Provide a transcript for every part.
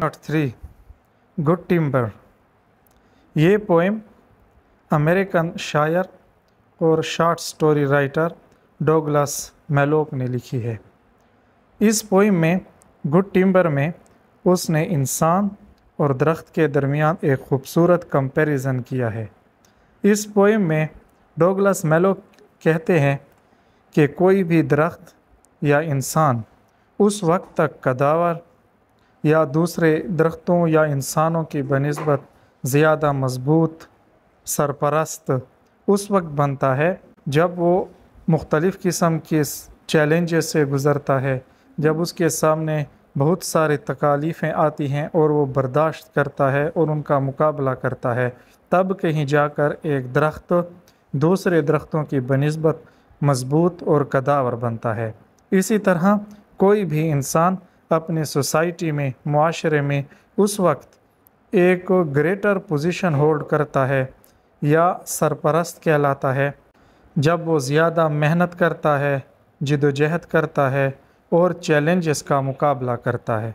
Not three good timber ये poem American शायर और short story writer Douglas Malloch ने लिखी है इस पोइम में गुड टिम्बर में उसने इंसान और दरख्त के दरमियान एक खूबसूरत कंपैरिजन किया है इस पोइम में डोगलस मेलोक कहते हैं कि कोई भी दरख्त या इंसान उस वक्त तक कदावर या दूसरे दरख्तों या इंसानों की बनस्बत ज़्यादा मजबूत सरपरस्त उस वक्त बनता है जब वो मुख्तलिफ़ किस्म के चैलेंजेस से गुज़रता है जब उसके सामने बहुत सारे तकालीफ़ें आती हैं और वो बर्दाश्त करता है और उनका मुकाबला करता है तब कहीं जाकर एक दरख्त दूसरे दरख्तों की बनस्बत मज़बूत और कदावर बनता है इसी तरह कोई भी इंसान अपने सोसाइटी में माशरे में उस वक्त एक ग्रेटर पोजीशन होल्ड करता है या सरपरस्त कहलाता है जब वो ज़्यादा मेहनत करता है जदोजहद करता है और चैलेंजेस का मुकाबला करता है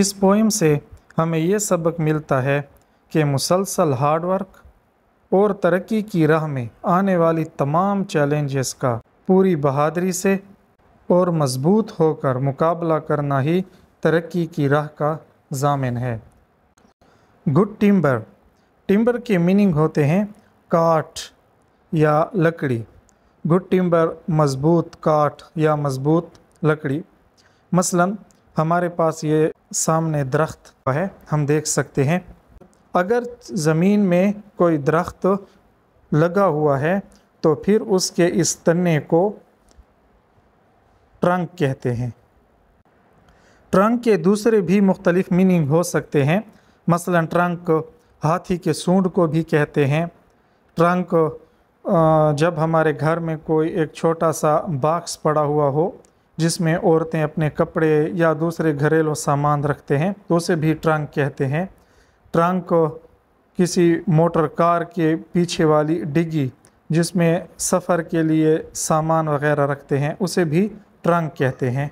इस पोइम से हमें यह सबक मिलता है कि मुसलसल हार्डवर्क और तरक्की की राह में आने वाली तमाम चैलेंजेस का पूरी बहादरी से और मज़बूत होकर मुकाबला करना ही तरक्की की राह का जामिन है गुड टिम्बर टिम्बर के मीनिंग होते हैं काठ या लकड़ी गुड टिम्बर मज़बूत काठ या मज़बूत लकड़ी मसलन हमारे पास ये सामने दरख्त है हम देख सकते हैं अगर ज़मीन में कोई दरख्त लगा हुआ है तो फिर उसके इस तने को ट्रंक कहते हैं ट्रंक के दूसरे भी मुख्तलिफ मीनिंग हो सकते हैं मसलन ट्रंक हाथी के सूंड को भी कहते हैं ट्रंक जब हमारे घर में कोई एक छोटा सा बाक्स पड़ा हुआ हो जिसमें औरतें अपने कपड़े या दूसरे घरेलू सामान रखते हैं तो उसे भी ट्रंक कहते हैं ट्रंक किसी मोटर कार के पीछे वाली डिगी जिसमें सफ़र के लिए सामान वगैरह रखते हैं उसे भी ट्रंक कहते हैं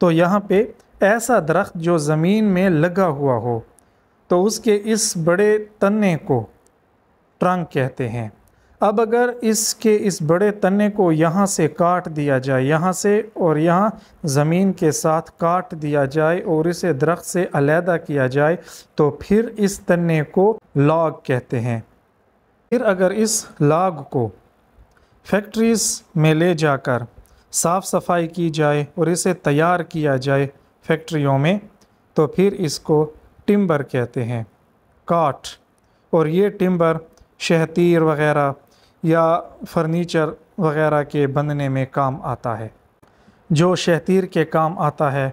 तो यहाँ पे ऐसा दरख्त जो ज़मीन में लगा हुआ हो तो उसके इस बड़े तने को ट्रंक कहते हैं अब अगर इसके इस बड़े तने को यहाँ से काट दिया जाए यहाँ से और यहाँ ज़मीन के साथ काट दिया जाए और इसे दरख्त से अलहदा किया जाए तो फिर इस तने को लाग कहते हैं फिर अगर इस लाग को फैक्ट्रीज़ में ले जाकर साफ़ सफाई की जाए और इसे तैयार किया जाए फैक्ट्रियों में तो फिर इसको टिम्बर कहते हैं काट और ये टिम्बर शहतीर वगैरह या फर्नीचर वगैरह के बनने में काम आता है जो शहतीर के काम आता है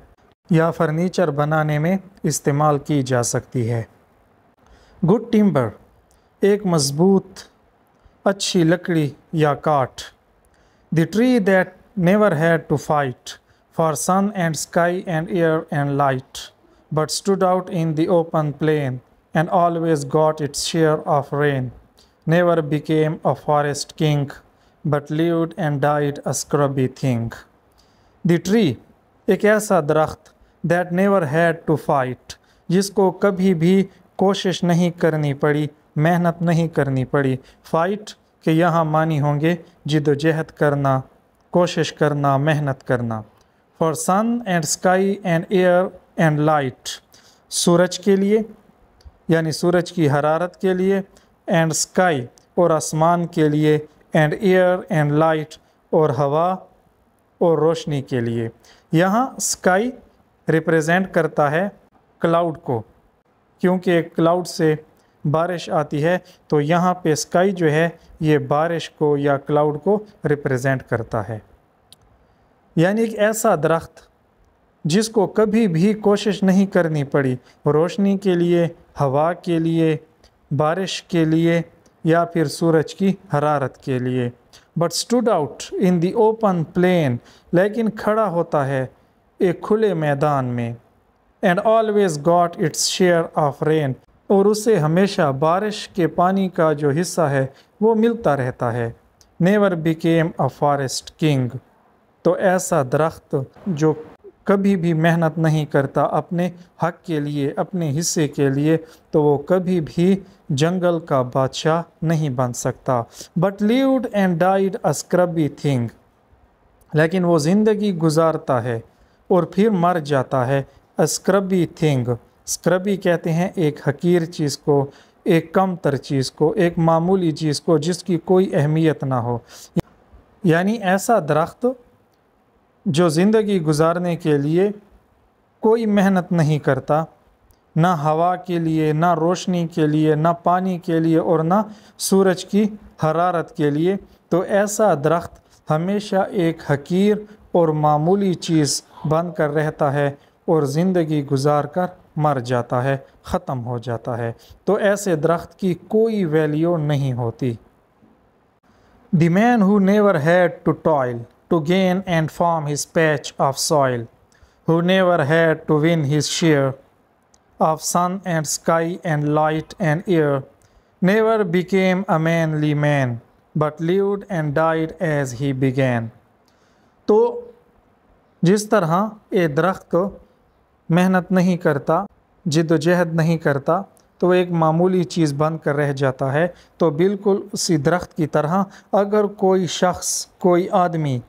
या फर्नीचर बनाने में इस्तेमाल की जा सकती है गुड टिम्बर एक मज़बूत अच्छी लकड़ी या काट the tree that never had to fight for sun and sky and air and light, but stood out in the open plain and always got its share of rain. Never became a forest king, but lived and died a scrubby thing. The tree, एक ऐसा drakht, that never had to fight, जिसको कभी भी कोशिश नहीं करनी पड़ी मेहनत नहीं करनी पड़ी fight के यहाँ मानी होंगे जिदोजहद करना कोशिश करना मेहनत करना for sun and sky and air and light सूरज के लिए यानी सूरज की हरारत के लिए एंड स्काई और आसमान के लिए एंड एयर एंड लाइट और हवा और रोशनी के लिए यहाँ स्काई रिप्रेजेंट करता है क्लाउड को क्योंकि क्लाउड से बारिश आती है तो यहाँ पे स्काई जो है ये बारिश को या क्लाउड को रिप्रेजेंट करता है यानी एक ऐसा दरख्त जिसको कभी भी कोशिश नहीं करनी पड़ी रोशनी के लिए हवा के लिए बारिश के लिए या फिर सूरज की हरारत के लिए but stood out in the open plain लेकिन खड़ा होता है एक खुले मैदान में and always got its share of rain और उसे हमेशा बारिश के पानी का जो हिस्सा है वो मिलता रहता है never became a forest king तो ऐसा दरख्त जो कभी भी मेहनत नहीं करता अपने हक के लिए अपने हिस्से के लिए तो वो कभी भी जंगल का बादशाह नहीं बन सकता but lived and died a scrubby thing लेकिन वो ज़िंदगी गुजारता है और फिर मर जाता है अ स्क्रबी थिंग स्क्रबी कहते हैं एक हकीर चीज़ को एक कम तर चीज़ को एक मामूली चीज़ को जिसकी कोई अहमियत ना हो यानी ऐसा दरख्त जो ज़िंदगी गुजारने के लिए कोई मेहनत नहीं करता ना हवा के लिए ना रोशनी के लिए ना पानी के लिए और ना सूरज की हरारत के लिए तो ऐसा दरख्त हमेशा एक हकीर और मामूली चीज़ बनकर रहता है और ज़िंदगी गुजार कर मर जाता है ख़त्म हो जाता है तो ऐसे दरख्त की कोई वैल्यू नहीं होती the man who never had to toil to gain and farm his patch of soil who never had to win his share of sun and sky and light and air never became a manly man but lived and died as he began तो जिस तरह ये दरख्त को मेहनत नहीं करता जिदोजहद नहीं करता तो एक मामूली चीज़ बंद कर रह जाता है तो बिल्कुल उसी दरख्त की तरह अगर कोई शख्स कोई आदमी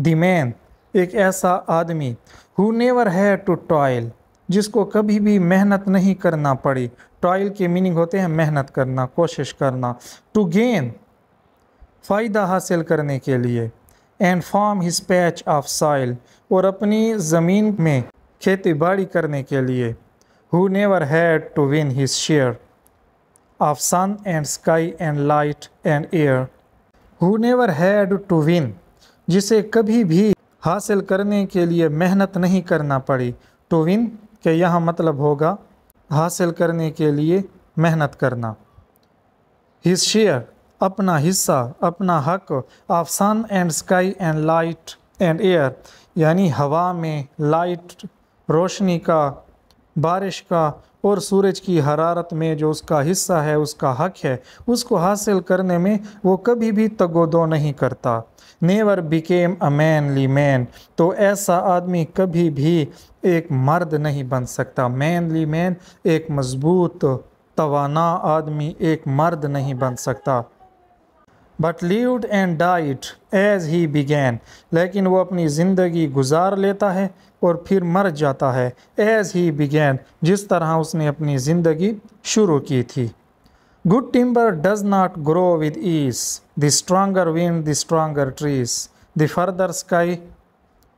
दी मैन एक ऐसा आदमी who never had to toil जिसको कभी भी मेहनत नहीं करना पड़ी टॉयल के मीनिंग होते हैं मेहनत करना कोशिश करना टू गेन फ़ायदा हासिल करने के लिए and farm his patch of soil और अपनी ज़मीन में खेती बाड़ी करने के लिए who never had to win his share of sun and sky and light and air who never had to win जिसे कभी भी हासिल करने के लिए मेहनत नहीं करना पड़ी टू विन के यहाँ मतलब होगा हासिल करने के लिए मेहनत करना हिज शेयर अपना हिस्सा अपना हक of sun and sky and light and air यानी हवा में लाइट रोशनी का बारिश का और सूरज की हरारत में जो उसका हिस्सा है उसका हक है उसको हासिल करने में वो कभी भी तगोदो नहीं करता never became a manly man तो ऐसा आदमी कभी भी एक मर्द नहीं बन सकता मैनली मैन एक मज़बूत तवाना आदमी एक मर्द नहीं बन सकता but lived and died as he began लेकिन वो अपनी ज़िंदगी गुजार लेता है और फिर मर जाता है एज़ ही बिगैन जिस तरह उसने अपनी ज़िंदगी शुरू की थी good timber does not grow with ease the stronger wind the stronger trees the further sky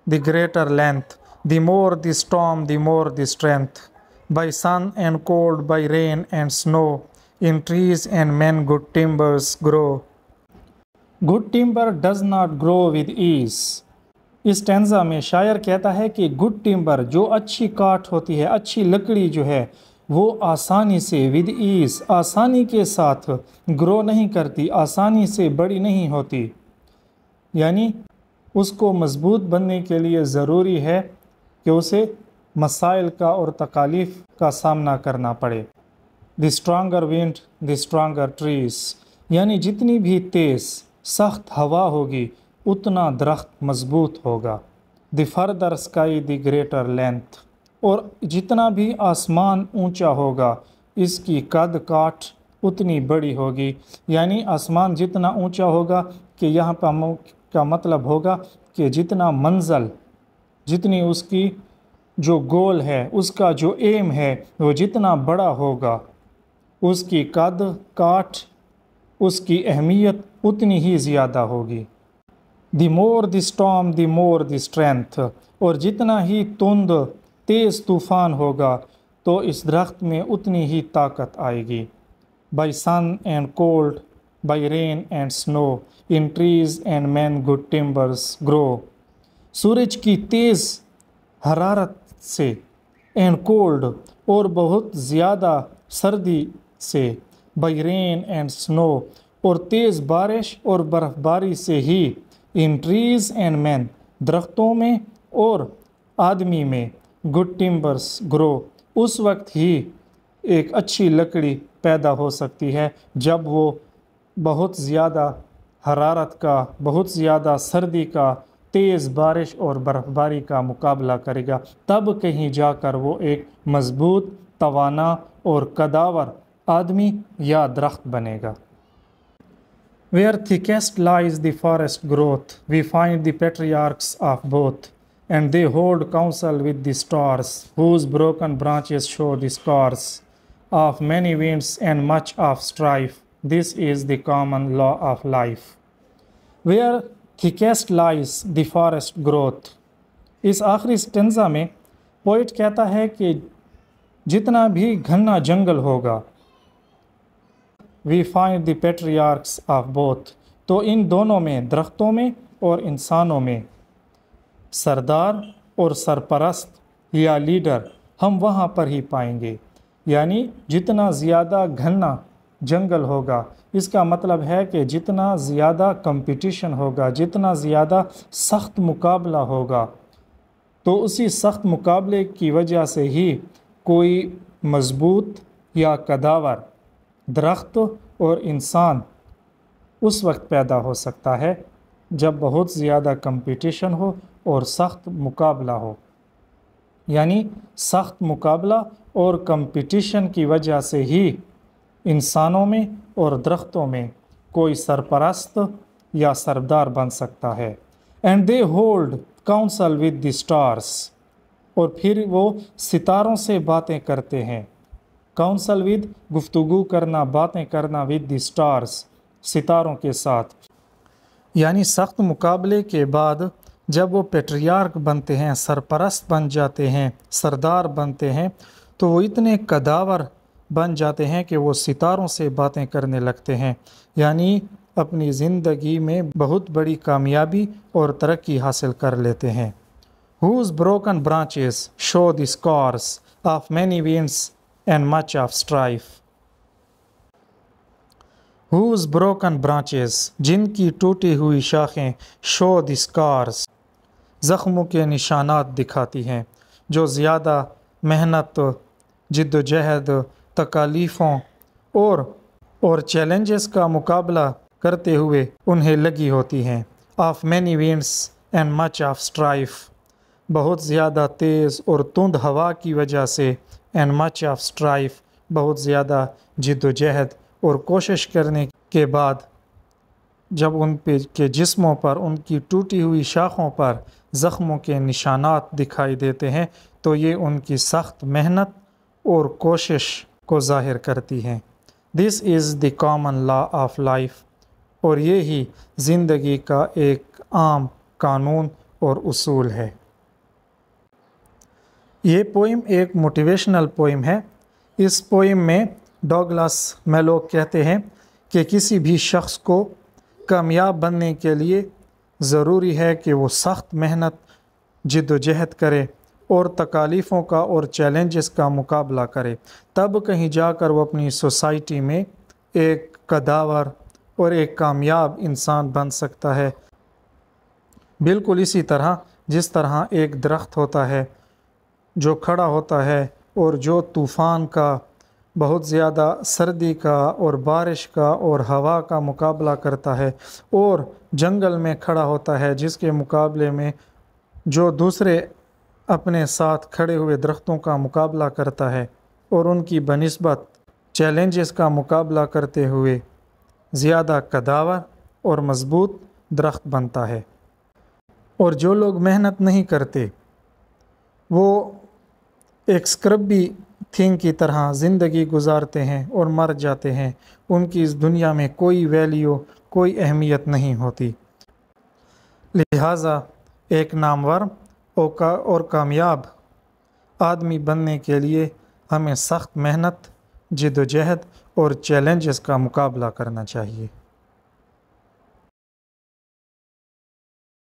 the greater length the more the storm the more the strength by sun and cold by rain and snow in trees and men good timbers grow good timber does not grow with ease इस stanza में शायर कहता है कि good timber जो अच्छी काठ होती है अच्छी लकड़ी जो है वो आसानी से विद ईस आसानी के साथ ग्रो नहीं करती आसानी से बड़ी नहीं होती यानी उसको मजबूत बनने के लिए ज़रूरी है कि उसे मसाइल का और तकालीफ का सामना करना पड़े the stronger wind the stronger trees यानी जितनी भी तेज़ सख्त हवा होगी उतना दरख्त मज़बूत होगा the further sky the greater length और जितना भी आसमान ऊंचा होगा इसकी कद काठ उतनी बड़ी होगी यानी आसमान जितना ऊंचा होगा कि यहाँ पर का मतलब होगा कि जितना मंजिल जितनी उसकी जो गोल है उसका जो एम है वो जितना बड़ा होगा उसकी कद काठ उसकी अहमियत उतनी ही ज़्यादा होगी the more the storm the more the strength और जितना ही तुंद तेज़ तूफ़ान होगा तो इस दरख्त में उतनी ही ताकत आएगी by sun and cold by rain and snow in trees and men good timbers grow सूरज की तेज़ हरारत से एंड कोल्ड और बहुत ज़्यादा सर्दी से बाई रेन एंड स्नो और तेज़ बारिश और बर्फ़बारी से ही इन ट्रीज़ एंड मैन दरख्तों में और आदमी में गुड टिम्बर्स ग्रो उस वक्त ही एक अच्छी लकड़ी पैदा हो सकती है जब वो बहुत ज़्यादा हरारत का बहुत ज़्यादा सर्दी का तेज़ बारिश और बर्फ़बारी का मुकाबला करेगा तब कहीं जाकर वो एक मज़बूत तवाना और कदावर आदमी या दरख्त बनेगा where thickest lies the forest growth we find the patriarchs of both and they hold counsel with the stars whose broken branches show the scars of many winds and much of strife this is the common law of life where thickest lies the forest growth इस आखिरी stanza में poet कहता है कि जितना भी घना जंगल होगा we find the patriarchs of both तो इन दोनों में दरख्तों में और इंसानों में सरदार और सरपरस्त या लीडर हम वहाँ पर ही पाएंगे यानी जितना ज़्यादा घना जंगल होगा इसका मतलब है कि जितना ज़्यादा कंपटीशन होगा जितना ज़्यादा सख्त मुकाबला होगा तो उसी सख्त मुकाबले की वजह से ही कोई मज़बूत या कदावर दरख्त और इंसान उस वक्त पैदा हो सकता है जब बहुत ज़्यादा कंपटीशन हो और सख्त मुकाबला हो यानी सख्त मुकाबला और कंपटीशन की वजह से ही इंसानों में और दरख्तों में कोई सरपरस्त या सरदार बन सकता है and they hold counsel with the stars और फिर वो सितारों से बातें करते हैं काउंसल विद गुफ्तगु करना बातें करना विद द स्टार्स सितारों के साथ यानी सख्त मुकाबले के बाद जब वो पेट्रियार्क बनते हैं सरपरस्त बन जाते हैं सरदार बनते हैं तो वो इतने कदावर बन जाते हैं कि वो सितारों से बातें करने लगते हैं यानी अपनी ज़िंदगी में बहुत बड़ी कामयाबी और तरक्की हासिल कर लेते हैं whose broken branches show the scars of many winds and much of strife. Whose broken branches, जिनकी टूटी हुई शाखें show the scars, ज़ख्मों के निशानात दिखाती हैं जो ज़्यादा मेहनत जद्दोजहद तकालीफ़ों और और चैलेंजेस का मुकाबला करते हुए उन्हें लगी होती हैं of many winds and much of strife बहुत ज़्यादा तेज़ और तुंद हवा की वजह से एंड मच ऑफ स्ट्राइफ बहुत ज़्यादा जद्दोजहद और कोशिश करने के बाद जब उन पे के जिस्मों पर उनकी टूटी हुई शाखों पर ज़ख्मों के निशानात दिखाई देते हैं तो ये उनकी सख्त मेहनत और कोशिश को ज़ाहिर करती हैं this is the common law of life और ये ही ज़िंदगी का एक आम कानून और असूल है ये पोइम एक मोटिवेशनल पोइम है इस पोइम में डॉगलास मेलोक कहते हैं कि किसी भी शख्स को कामयाब बनने के लिए ज़रूरी है कि वो सख्त मेहनत जद्दोजहद करे और तकालीफ़ों का और चैलेंजेस का मुकाबला करे तब कहीं जाकर वो अपनी सोसाइटी में एक कदावर और एक कामयाब इंसान बन सकता है बिल्कुल इसी तरह जिस तरह एक दरख्त होता है जो खड़ा होता है और जो तूफ़ान का बहुत ज़्यादा सर्दी का और बारिश का और हवा का मुकाबला करता है और जंगल में खड़ा होता है जिसके मुकाबले में जो दूसरे अपने साथ खड़े हुए दरख्तों का मुकाबला करता है और उनकी बनस्बत चैलेंजेस का मुकाबला करते हुए ज़्यादा कदावर और मज़बूत दरख्त बनता है और जो लोग मेहनत नहीं करते वो एक स्क्रबी थिंग की तरह ज़िंदगी गुजारते हैं और मर जाते हैं उनकी इस दुनिया में कोई वैल्यू कोई अहमियत नहीं होती लिहाजा एक नामवर ओका और कामयाब आदमी बनने के लिए हमें सख्त मेहनत जिदोजहद और चैलेंजेस का मुकाबला करना चाहिए